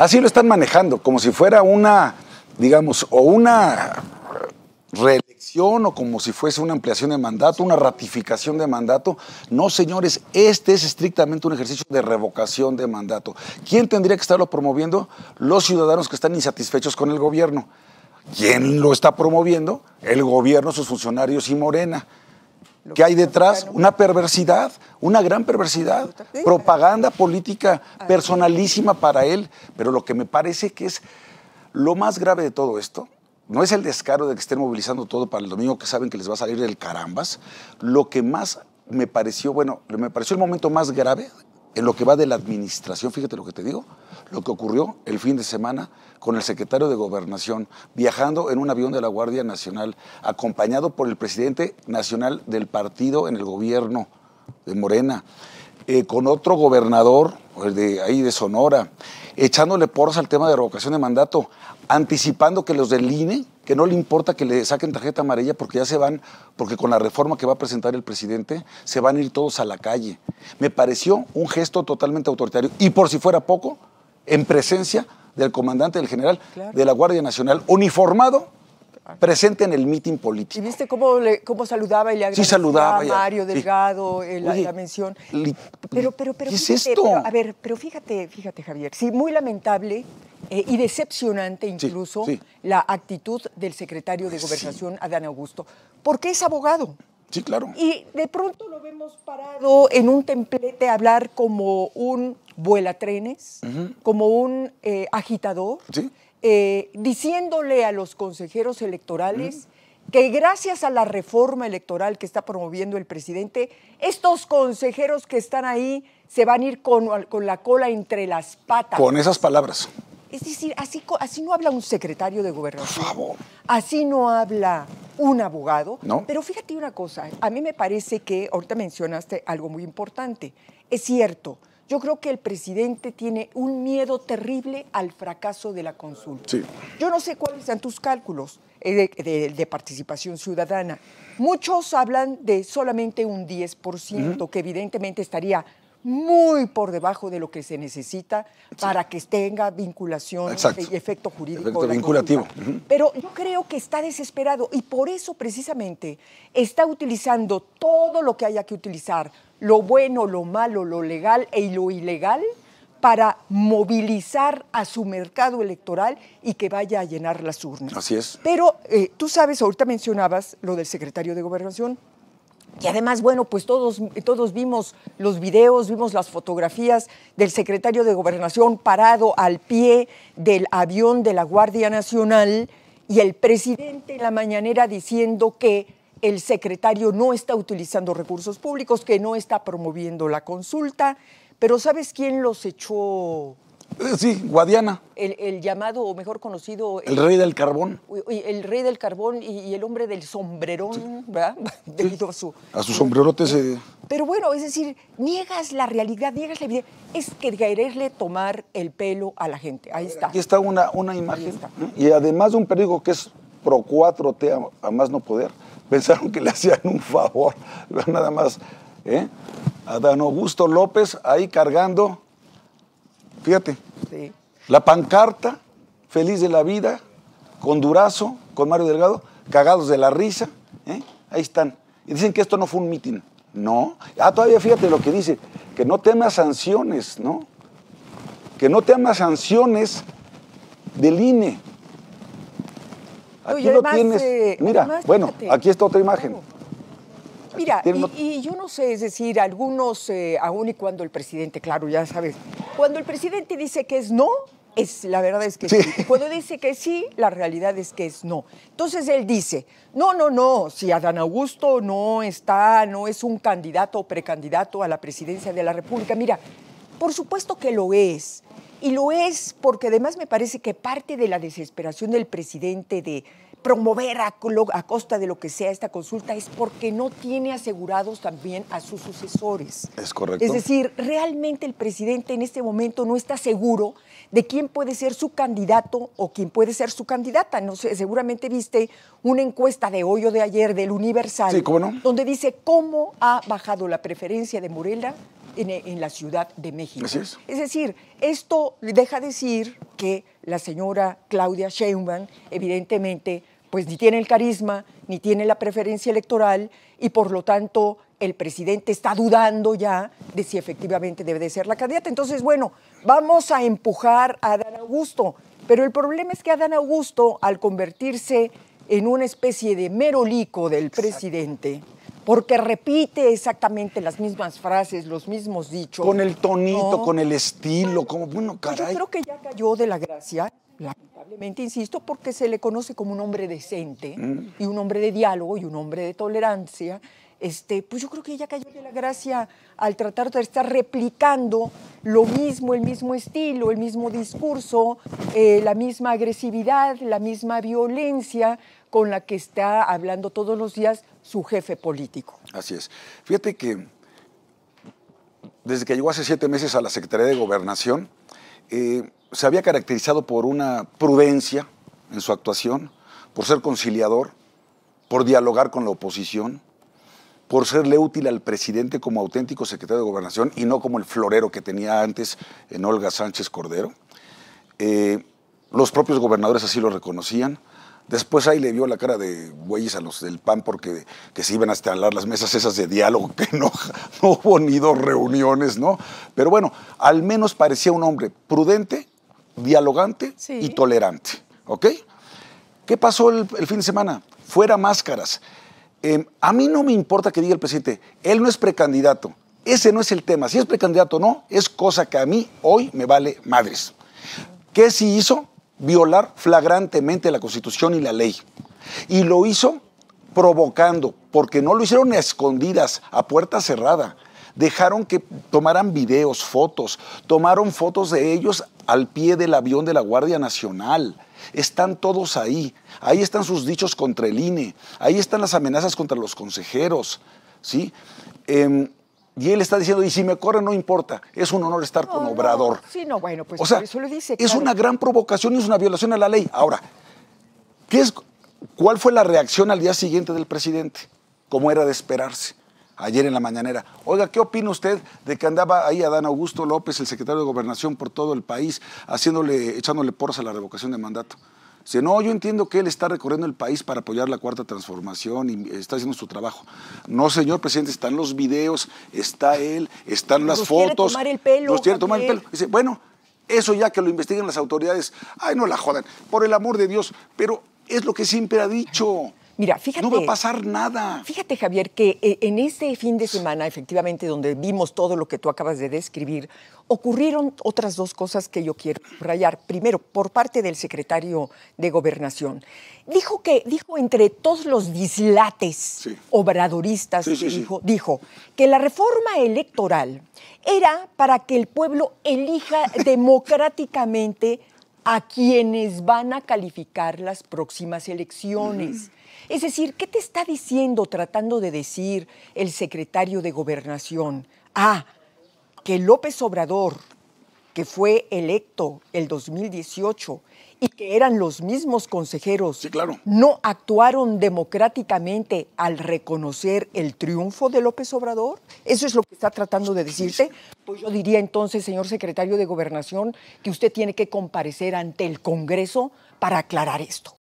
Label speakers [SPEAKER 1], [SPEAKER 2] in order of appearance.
[SPEAKER 1] Así lo están manejando, como si fuera una, digamos, o una reelección o como si fuese una ampliación de mandato, una ratificación de mandato. No, señores, este es estrictamente un ejercicio de revocación de mandato. ¿Quién tendría que estarlo promoviendo? Los ciudadanos que están insatisfechos con el gobierno. ¿Quién lo está promoviendo? El gobierno, sus funcionarios y Morena que hay detrás una perversidad, una gran perversidad, propaganda política personalísima para él. Pero lo que me parece que es lo más grave de todo esto, no es el descaro de que estén movilizando todo para el domingo que saben que les va a salir del carambas. Lo que más me pareció, bueno, me pareció el momento más grave en lo que va de la administración, fíjate lo que te digo, lo que ocurrió el fin de semana con el secretario de Gobernación viajando en un avión de la Guardia Nacional, acompañado por el presidente nacional del partido en el gobierno de Morena, eh, con otro gobernador de ahí de Sonora, echándole porras al tema de revocación de mandato, anticipando que los del INE que no le importa que le saquen tarjeta amarilla porque ya se van, porque con la reforma que va a presentar el presidente, se van a ir todos a la calle. Me pareció un gesto totalmente autoritario. Y por si fuera poco, en presencia del comandante del general de la Guardia Nacional, uniformado presente en el mitin político.
[SPEAKER 2] ¿Y viste cómo, saludaba y le agradecía a Mario Delgado eh, la, mención? pero, pero, es esto? a ver, pero fíjate, fíjate, Javier, sí, muy lamentable eh, y decepcionante incluso la actitud del secretario de Gobernación, Adán Augusto, porque es abogado. Sí, claro. Y de pronto lo vemos parado en un templete a hablar como un vuelatrenes, como un eh, agitador, eh, diciéndole a los consejeros electorales que gracias a la reforma electoral que está promoviendo el presidente, estos consejeros que están ahí se van a ir con, con la cola entre las patas. Con esas palabras. Es decir, así, no habla un secretario de gobernación. Así no habla un abogado. Pero fíjate una cosa, a mí me parece que ahorita mencionaste algo muy importante. Es cierto, yo creo que el presidente tiene un miedo terrible al fracaso de la consulta. Yo no sé cuáles sean tus cálculos eh, de, participación ciudadana. Muchos hablan de solamente un 10%, que evidentemente estaría muy por debajo de lo que se necesita para que tenga vinculación y e-, efecto jurídico. vinculativo. Pero yo creo que está desesperado y por eso precisamente está utilizando todo lo que haya que utilizar, lo bueno, lo malo, lo legal y e lo ilegal, para movilizar a su mercado electoral y que vaya a llenar las urnas. Así es. Pero eh, tú sabes, ahorita mencionabas lo del secretario de Gobernación, y además, bueno, pues todos, todos vimos los videos, vimos las fotografías del secretario de Gobernación parado al pie del avión de la Guardia Nacional y el presidente en la mañanera diciendo que el secretario no está utilizando recursos públicos, que no está promoviendo la consulta. Pero ¿sabes quién los echó eh, sí, Guadiana. El, llamado, o mejor conocido... El,
[SPEAKER 1] rey del carbón.
[SPEAKER 2] El, rey del carbón y, el hombre del sombrerón, ¿verdad? Debido a su...
[SPEAKER 1] A su sombrerote
[SPEAKER 2] Pero bueno, es decir, niegas la realidad, niegas la vida. Es que quererle tomar el pelo a
[SPEAKER 1] la gente. Ahí está. Aquí está una, una imagen. Y además de un periódico que es pro 4T a, más no poder, pensaron que le hacían un favor. Nada más, ¿eh? Adán Augusto López ahí cargando Fíjate. La pancarta, feliz de la vida, con Durazo, con Mario Delgado, cagados de la risa. ¿eh? Ahí están. Y dicen que esto no fue un mitin. No. Ah, todavía fíjate lo que dice, que no temas sanciones, ¿no? Que no temas sanciones del INE. Aquí no tienes. Eh, Mira, bueno, aquí está otra imagen.
[SPEAKER 2] Mira, y, yo no sé, es decir, algunos, eh, aún y cuando el presidente, claro, ya sabes, cuando el presidente dice que es no, es, la verdad es que sí. sí. Cuando dice que sí, la realidad es que es no. Entonces él dice, no, no, no, si Adán Augusto no está, no es un candidato o precandidato a la presidencia de la República, mira, por supuesto que lo es. Y lo es porque además me parece que parte de la desesperación del presidente de promover a, a, costa de lo que sea esta consulta es porque no tiene asegurados también a sus sucesores.
[SPEAKER 1] Es correcto. Es decir,
[SPEAKER 2] realmente el presidente en este momento no está seguro de quién puede ser su candidato o quién puede ser su candidata. No seguramente viste una encuesta de hoy o de ayer del Universal, donde dice cómo ha bajado la preferencia de Morelda en, la Ciudad de México. es. decir, esto deja decir que la señora Claudia Sheinbaum, evidentemente, pues ni tiene el carisma, ni tiene la preferencia electoral y por lo tanto el presidente está dudando ya de si efectivamente debe de ser la candidata. Entonces, bueno, vamos a empujar a Adán Augusto, pero el problema es que Adán Augusto, al convertirse en una especie de merolico del presidente, porque repite exactamente las mismas frases, los mismos dichos. Con el tonito, con el
[SPEAKER 1] estilo, como, pues bueno, caray. Yo creo
[SPEAKER 2] que ya cayó de la gracia, lamentablemente, insisto, porque se le conoce como un hombre decente mm. y un hombre de diálogo y un hombre de tolerancia. Este, pues yo creo que ya cayó de la gracia al tratar de estar replicando lo mismo, el mismo estilo, el mismo discurso, eh, la misma agresividad, la misma violencia, con la que está hablando todos los días su jefe político.
[SPEAKER 1] Así es. Fíjate que desde que llegó hace siete meses a la Secretaría de Gobernación, eh, se había caracterizado por una prudencia en su actuación, por ser conciliador, por dialogar con la oposición, por serle útil al presidente como auténtico secretario de gobernación y no como el florero que tenía antes en Olga Sánchez Cordero. Eh, los propios gobernadores así lo reconocían. Después ahí le vio la cara de güeyes a los del PAN porque que se iban a estalar las mesas esas de diálogo, que no, no hubo ni dos reuniones, ¿no? Pero bueno, al menos parecía un hombre prudente, dialogante y tolerante, ¿ok? ¿Qué pasó el, fin de semana? Fuera máscaras. Em, a mí no me importa que diga el presidente, él no es precandidato, ese no es el tema. Si es precandidato o no, es cosa que a mí hoy me vale madres. ¿Qué sí hizo? violar flagrantemente la Constitución y la ley. Y lo hizo provocando, porque no lo hicieron escondidas, a puerta cerrada. Dejaron que tomaran videos, fotos, tomaron fotos de ellos al pie del avión de la Guardia Nacional. Están todos ahí. Ahí están sus dichos contra el INE. Ahí están las amenazas contra los consejeros. ¿sí? Em, y él está diciendo, y si me corre, no importa, es un honor estar con Obrador.
[SPEAKER 2] Sí, no, bueno, pues eso lo dice. Es una gran
[SPEAKER 1] provocación y es una violación a la ley. Ahora, ¿cuál fue la reacción al día siguiente del presidente? Como era de esperarse ayer en la mañanera. Oiga, ¿qué opina usted de que andaba ahí Adán Augusto López, el secretario de Gobernación, por todo el país, haciéndole, echándole porza a la revocación de mandato? Dice, no, yo entiendo que él está recorriendo el país para apoyar la cuarta transformación y está haciendo su trabajo. No, señor presidente, están los videos, está él, están las fotos. Nos quiere tomar el pelo. Dice, bueno, eso ya que lo investiguen las autoridades, ay, no la jodan, por el amor de Dios, pero es lo que siempre ha dicho. Mira, fíjate. No va a pasar nada.
[SPEAKER 2] Fíjate, Javier, que eh, en este fin de semana, efectivamente, donde vimos todo lo que tú acabas de describir, ocurrieron otras dos cosas que yo quiero rayar. Primero, por parte del secretario de Gobernación. Dijo que, dijo entre todos los dislates obradoristas, dijo, dijo que la reforma electoral era para que el pueblo elija democráticamente a quienes van a calificar las próximas elecciones. Es decir, ¿qué te está diciendo, tratando de decir el secretario de Gobernación? Ah, que López Obrador, que fue electo el 2018 y que eran los mismos consejeros, claro. no actuaron democráticamente al reconocer el triunfo de López Obrador? ¿Eso es lo que está tratando de decirte? Pues yo diría entonces, señor secretario de Gobernación, que usted tiene que comparecer ante el Congreso para aclarar esto.